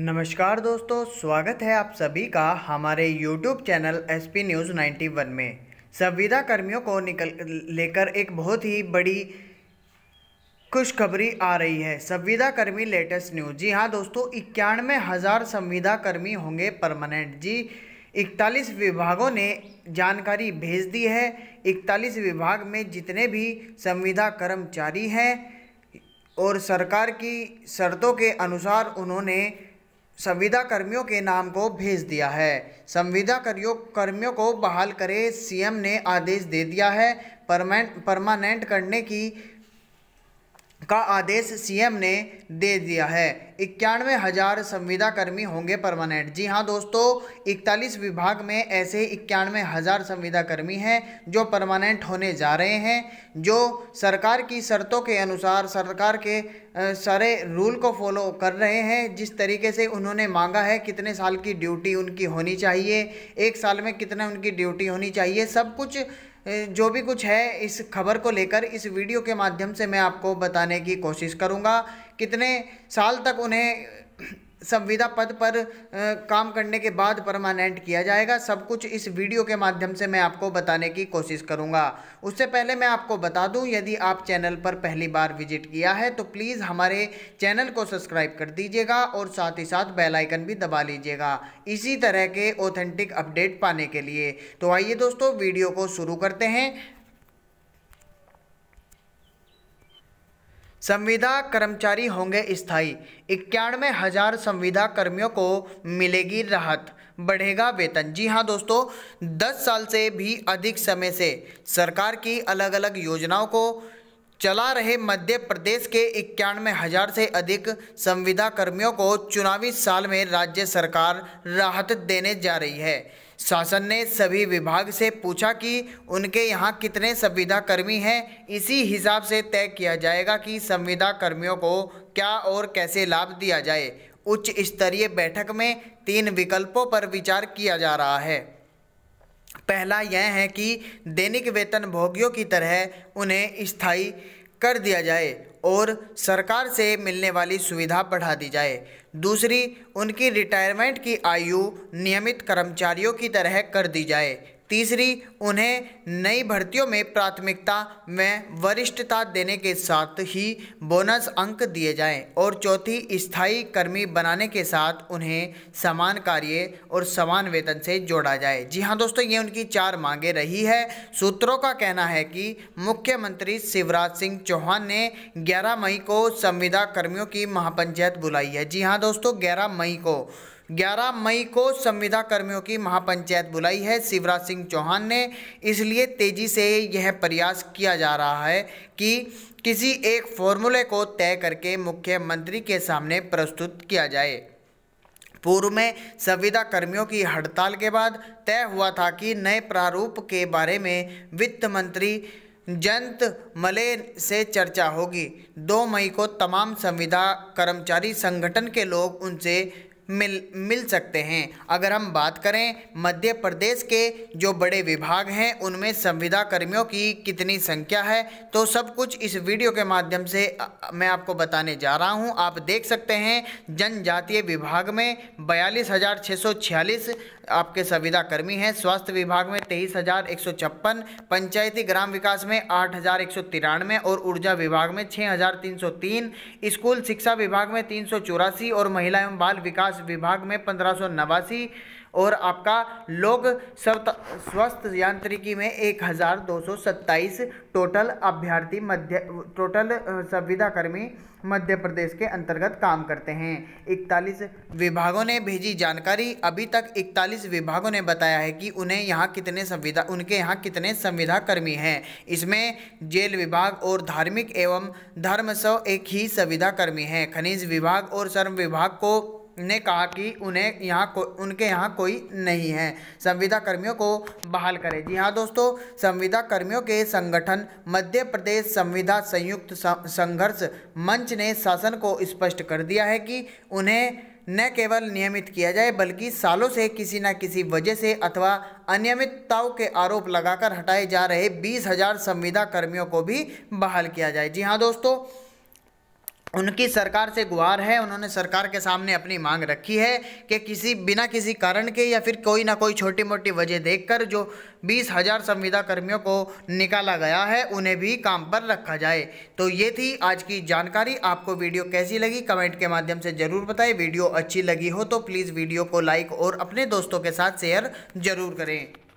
नमस्कार दोस्तों स्वागत है आप सभी का हमारे YouTube channel S P news one में संविदा कर्मियों को निकल लेकर एक बहुत ही बड़ी खुशखबरी आ रही है संविदा कर्मी लेटेस्ट न्यूज़ जी हाँ दोस्तों इक्यानवे हज़ार संविदा कर्मी होंगे परमानेंट जी इकतालीस विभागों ने जानकारी भेज दी है इकतालीस विभाग में जितने भी संविदा कर्मचारी हैं और सरकार की शर्तों के अनुसार उन्होंने संविदा कर्मियों के नाम को भेज दिया है संविदा कर्मियों कर्मियों को बहाल करे सीएम ने आदेश दे दिया है परमानेंट करने की का आदेश सीएम ने दे दिया है इक्यानवे हज़ार संविदा कर्मी होंगे परमानेंट जी हाँ दोस्तों इकतालीस विभाग में ऐसे इक्यानवे हज़ार संविदा कर्मी हैं जो परमानेंट होने जा रहे हैं जो सरकार की शर्तों के अनुसार सरकार के सारे रूल को फॉलो कर रहे हैं जिस तरीके से उन्होंने मांगा है कितने साल की ड्यूटी उनकी होनी चाहिए एक साल में कितने उनकी ड्यूटी होनी चाहिए सब कुछ जो भी कुछ है इस खबर को लेकर इस वीडियो के माध्यम से मैं आपको बताने की कोशिश करूँगा कितने साल तक उन्हें संविदा पद पर आ, काम करने के बाद परमानेंट किया जाएगा सब कुछ इस वीडियो के माध्यम से मैं आपको बताने की कोशिश करूंगा उससे पहले मैं आपको बता दूं यदि आप चैनल पर पहली बार विजिट किया है तो प्लीज़ हमारे चैनल को सब्सक्राइब कर दीजिएगा और साथ ही साथ बेल आइकन भी दबा लीजिएगा इसी तरह के ऑथेंटिक अपडेट पाने के लिए तो आइए दोस्तों वीडियो को शुरू करते हैं संविदा कर्मचारी होंगे स्थायी इक्यानवे हज़ार संविदा कर्मियों को मिलेगी राहत बढ़ेगा वेतन जी हाँ दोस्तों 10 साल से भी अधिक समय से सरकार की अलग अलग योजनाओं को चला रहे मध्य प्रदेश के इक्यानवे हजार से अधिक संविदा कर्मियों को चुनावी साल में राज्य सरकार राहत देने जा रही है शासन ने सभी विभाग से पूछा कि उनके यहाँ कितने संविदा कर्मी हैं इसी हिसाब से तय किया जाएगा कि संविदा कर्मियों को क्या और कैसे लाभ दिया जाए उच्च स्तरीय बैठक में तीन विकल्पों पर विचार किया जा रहा है पहला यह है कि दैनिक वेतन भोगियों की तरह उन्हें स्थायी कर दिया जाए और सरकार से मिलने वाली सुविधा बढ़ा दी जाए दूसरी उनकी रिटायरमेंट की आयु नियमित कर्मचारियों की तरह कर दी जाए तीसरी उन्हें नई भर्तियों में प्राथमिकता में वरिष्ठता देने के साथ ही बोनस अंक दिए जाएं और चौथी स्थायी कर्मी बनाने के साथ उन्हें समान कार्य और समान वेतन से जोड़ा जाए जी हाँ दोस्तों ये उनकी चार मांगे रही है सूत्रों का कहना है कि मुख्यमंत्री शिवराज सिंह चौहान ने 11 मई को संविदा कर्मियों की महापंचायत बुलाई है जी हाँ दोस्तों 11 मई को 11 मई को संविदा कर्मियों की महापंचायत बुलाई है शिवराज सिंह चौहान ने इसलिए तेजी से यह प्रयास किया जा रहा है कि किसी एक फॉर्मूले को तय करके मुख्यमंत्री के सामने प्रस्तुत किया जाए पूर्व में संविदा कर्मियों की हड़ताल के बाद तय हुआ था कि नए प्रारूप के बारे में वित्त मंत्री जयंत मले से चर्चा होगी दो मई को तमाम संविदा कर्मचारी संगठन के लोग उनसे मिल मिल सकते हैं अगर हम बात करें मध्य प्रदेश के जो बड़े विभाग हैं उनमें संविदा कर्मियों की कितनी संख्या है तो सब कुछ इस वीडियो के माध्यम से मैं आपको बताने जा रहा हूं आप देख सकते हैं जनजातीय विभाग में बयालीस आपके संविदा कर्मी हैं स्वास्थ्य विभाग में तेईस हज़ार एक सौ छप्पन पंचायती ग्राम विकास में आठ हज़ार एक सौ तिरानवे और ऊर्जा विभाग में छः हज़ार तीन सौ तीन स्कूल शिक्षा विभाग में तीन सौ चौरासी और महिला एवं बाल विकास विभाग में पंद्रह सौ नवासी और आपका लोग स्वस्थ यांत्रिकी में एक हज़ार दो सौ सत्ताईस टोटल अभ्यर्थी मध्य टोटल संविदाकर्मी मध्य प्रदेश के अंतर्गत काम करते हैं इकतालीस विभागों ने भेजी जानकारी अभी तक इकतालीस विभागों ने बताया है कि उन्हें यहाँ कितने संविदा उनके यहाँ कितने संविदाकर्मी हैं इसमें जेल विभाग और धार्मिक एवं धर्म एक ही संविदाकर्मी हैं खनिज विभाग और श्रम विभाग को ने कहा कि उन्हें यहाँ उनके यहाँ कोई नहीं है संविदा कर्मियों को बहाल करें जी हाँ दोस्तों संविदा कर्मियों के संगठन मध्य प्रदेश संविदा संयुक्त संघर्ष मंच ने शासन को स्पष्ट कर दिया है कि उन्हें न केवल नियमित किया जाए बल्कि सालों से किसी न किसी वजह से अथवा अनियमितताओं के आरोप लगाकर हटाए जा रहे बीस हजार संविदा कर्मियों को भी बहाल किया जाए जी हाँ दोस्तों उनकी सरकार से गुहार है उन्होंने सरकार के सामने अपनी मांग रखी है कि किसी बिना किसी कारण के या फिर कोई ना कोई छोटी मोटी वजह देखकर जो बीस हज़ार संविदा कर्मियों को निकाला गया है उन्हें भी काम पर रखा जाए तो ये थी आज की जानकारी आपको वीडियो कैसी लगी कमेंट के माध्यम से ज़रूर बताएं वीडियो अच्छी लगी हो तो प्लीज़ वीडियो को लाइक और अपने दोस्तों के साथ शेयर ज़रूर करें